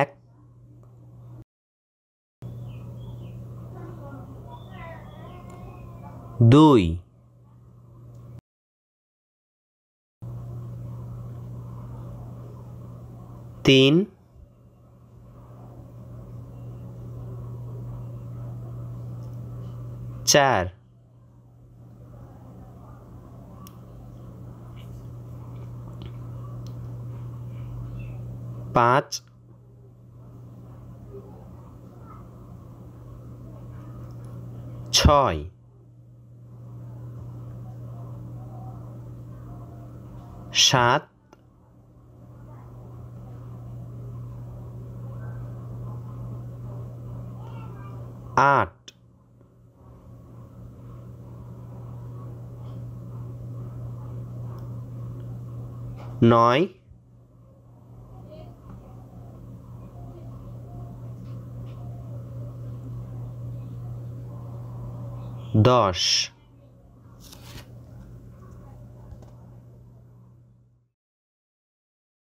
এক দুই তিন চার পাঁচ ছয় সাত আট নয় داش